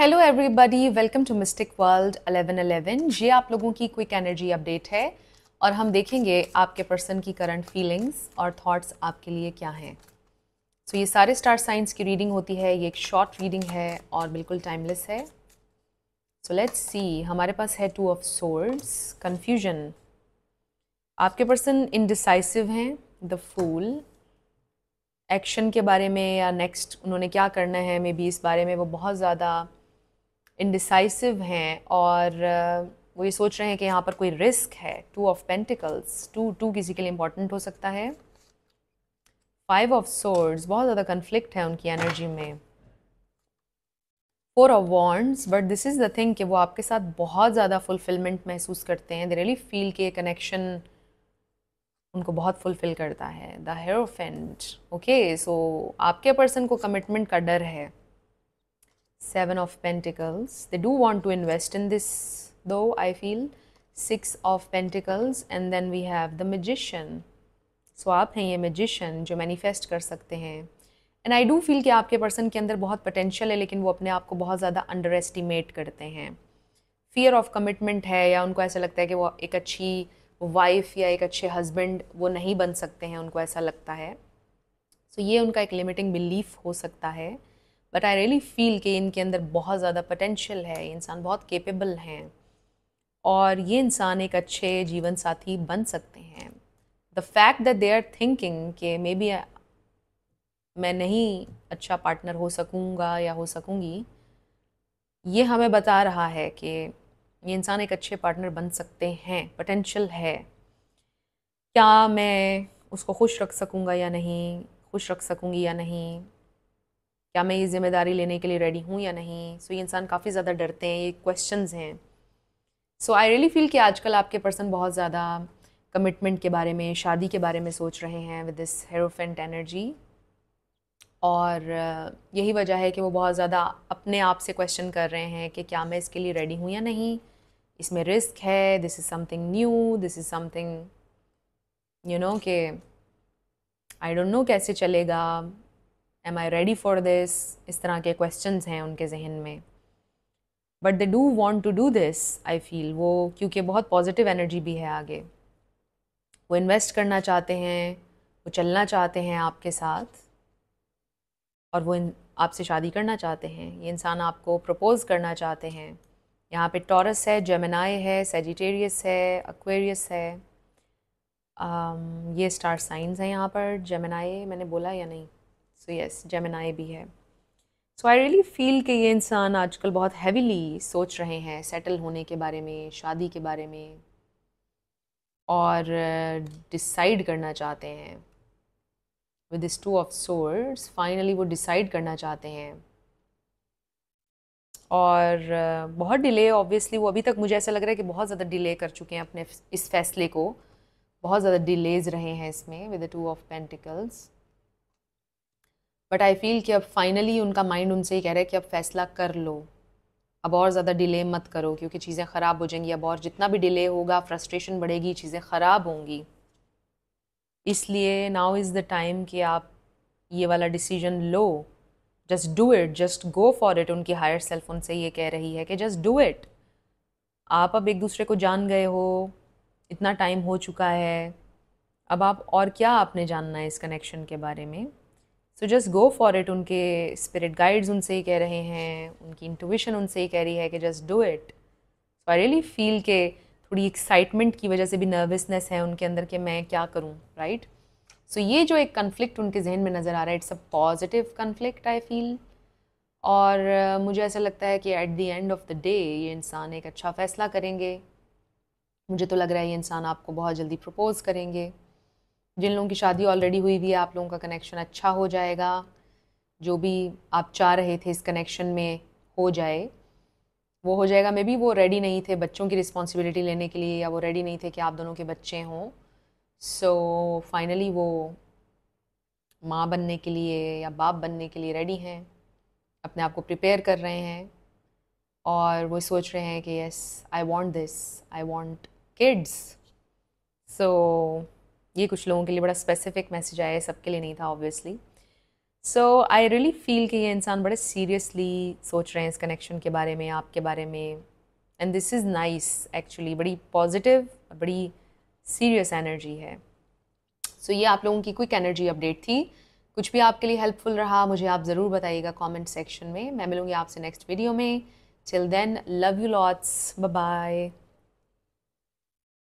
hello everybody welcome to mystic world 1111 ये आप लोगों की क्विक एनर्जी अपडेट है और हम देखेंगे आपके पर्सन की करंट फीलिंग्स और थॉट्स आपके लिए क्या हैं सो so, ये सारे स्टार साइंस की रीडिंग होती है ये एक शॉर्ट रीडिंग है और बिल्कुल टाइमलेस है सो लेट्स सी हमारे पास है टू ऑफ सोर्स कन्फ्यूजन आपके पर्सन इनडिसाइसिव हैं द फूल एक्शन के बारे में या नेक्स्ट उन्होंने क्या करना है मे बी इस बारे में वो बहुत ज़्यादा इनडिसाइसिव हैं और uh, वो ये सोच रहे हैं कि यहाँ पर कोई रिस्क है two of pentacles two two किसी के लिए इम्पोर्टेंट हो सकता है फाइव ऑफ सोर्ड्स बहुत ज़्यादा कन्फ्लिक्ट है उनकी एनर्जी में four of wands but this is the thing कि वो आपके साथ बहुत ज़्यादा फुलफिलमेंट महसूस करते हैं दे रियली फील के कनेक्शन उनको बहुत फुलफिल करता है द हेरोफेंट ओके सो आपके पर्सन को कमिटमेंट का डर है seven of pentacles they do want to invest in this though I feel six of pentacles and then we have the magician so आप हैं ये मेजिशन जो मैनिफेस्ट कर सकते हैं एंड आई डू फील कि आपके पर्सन के अंदर बहुत पोटेंशियल है लेकिन वो अपने आप को बहुत ज़्यादा अंडर एस्टिमेट करते हैं फियर ऑफ कमिटमेंट है या उनको ऐसा लगता है कि वो एक अच्छी वाइफ या एक अच्छे हस्बैंड वो नहीं बन सकते हैं उनको ऐसा लगता है सो so, ये उनका एक लिमिटिंग बिलीफ हो सकता है बट आई रियली फील कि इनके अंदर बहुत ज़्यादा पोटेंशियल है इंसान बहुत केपेबल हैं और ये इंसान एक अच्छे जीवन साथी बन सकते हैं the fact that they are thinking कि मे बी मैं नहीं अच्छा पार्टनर हो सकूँगा या हो सकूँगी ये हमें बता रहा है कि ये इंसान एक अच्छे पार्टनर बन सकते हैं पोटेंशियल है क्या मैं उसको खुश रख सकूँगा या नहीं खुश रख सकूँगी या नहीं क्या मैं ये ज़िम्मेदारी लेने के लिए रेडी हूँ या नहीं सो so, ये इंसान काफ़ी ज़्यादा डरते हैं ये क्वेश्चन हैं सो आई रियली फील कि आजकल आपके पर्सन बहुत ज़्यादा कमिटमेंट के बारे में शादी के बारे में सोच रहे हैं विद दिस हेरोफेंट एनर्जी और यही वजह है कि वो बहुत ज़्यादा अपने आप से क्वेश्चन कर रहे हैं कि क्या मैं इसके लिए रेडी हूँ या नहीं इसमें रिस्क है this is something new this is something you know कि आई डोंट नो कैसे चलेगा am I ready for this इस तरह के क्वेश्चन हैं उनके जहन में but they do want to do this I feel वो क्योंकि बहुत पॉजिटिव एनर्जी भी है आगे वो इन्वेस्ट करना चाहते हैं वो चलना चाहते हैं आपके साथ और वो आपसे शादी करना चाहते हैं ये इंसान आपको प्रपोज़ करना चाहते हैं यहाँ पे टॉरस है जेमिनाई है सेजिटेरियस है एक्वेरियस है आ, um, ये स्टार साइंस हैं यहाँ पर जेमिनाई मैंने बोला या नहीं सो यस जेमिनाई भी है सो आई रियली फील कि ये इंसान आजकल बहुत हैवीली सोच रहे हैं सेटल होने के बारे में शादी के बारे में और डिसाइड uh, करना चाहते हैं with this two of swords finally वो डिसाइड करना चाहते हैं और uh, बहुत डिले ऑब्वियसली वो अभी तक मुझे ऐसा लग रहा है कि बहुत ज़्यादा डिले कर चुके हैं अपने इस फैसले को बहुत ज़्यादा डिलेज रहे हैं इसमें with the two of pentacles but I feel कि अब फाइनली उनका माइंड उनसे ही कह रहा है कि अब फैसला कर लो अब और ज़्यादा डिले मत करो क्योंकि चीज़ें ख़राब हो जाएंगी अब और जितना भी डिले होगा फ्रस्ट्रेशन बढ़ेगी चीज़ें ख़राब होंगी इसलिए नाउ इज़ द टाइम कि आप ये वाला डिसीजन लो just do it just go for it उनकी हायर सेल्फ उनसे ये कह रही है कि जस्ट डू इट आप अब एक दूसरे को जान गए हो इतना टाइम हो चुका है अब आप और क्या आपने जानना है इस कनेक्शन के बारे में so just go for it उनके स्पिरिट गाइड्स उनसे ही कह रहे हैं उनकी इंटोविशन उनसे ही कह रही है कि just do it so I really feel के थोड़ी एक्साइटमेंट की वजह से भी नर्वसनेस है उनके अंदर कि मैं क्या करूँ राइट सो ये जो एक कन्फ्लिक्ट उनके जहन में नज़र आ रहा है it's a positive conflict I feel और uh, मुझे ऐसा लगता है कि at the end of the day ये इंसान एक अच्छा फ़ैसला करेंगे मुझे तो लग रहा है ये इंसान आपको बहुत जल्दी प्रपोज़ करेंगे जिन लोगों की शादी ऑलरेडी हुई हुई है आप लोगों का कनेक्शन अच्छा हो जाएगा जो भी आप चाह रहे थे इस कनेक्शन में हो जाए वो हो जाएगा मे बी वो रेडी नहीं थे बच्चों की रिस्पॉन्सिबिलिटी लेने के लिए या वो रेडी नहीं थे कि आप दोनों के बच्चे हों सो so, फाइनली वो माँ बनने के लिए या बाप बनने के लिए रेडी हैं अपने आप को प्रिपेयर कर रहे हैं और वो सोच रहे हैं कि yes I want this I want kids so ये कुछ लोगों के लिए बड़ा स्पेसिफिक मैसेज आया है सबके लिए नहीं था obviously so I really feel कि ये इंसान बड़े सीरियसली सोच रहे हैं इस कनेक्शन के बारे में आपके बारे में and this is nice actually बड़ी पॉजिटिव बड़ी सीरियस एनर्जी है सो so, ये आप लोगों की क्विक एनर्जी अपडेट थी कुछ भी आपके लिए हेल्पफुल रहा मुझे आप ज़रूर बताइएगा कमेंट सेक्शन में मैं मिलूँगी आपसे नेक्स्ट वीडियो में till then love you lots bye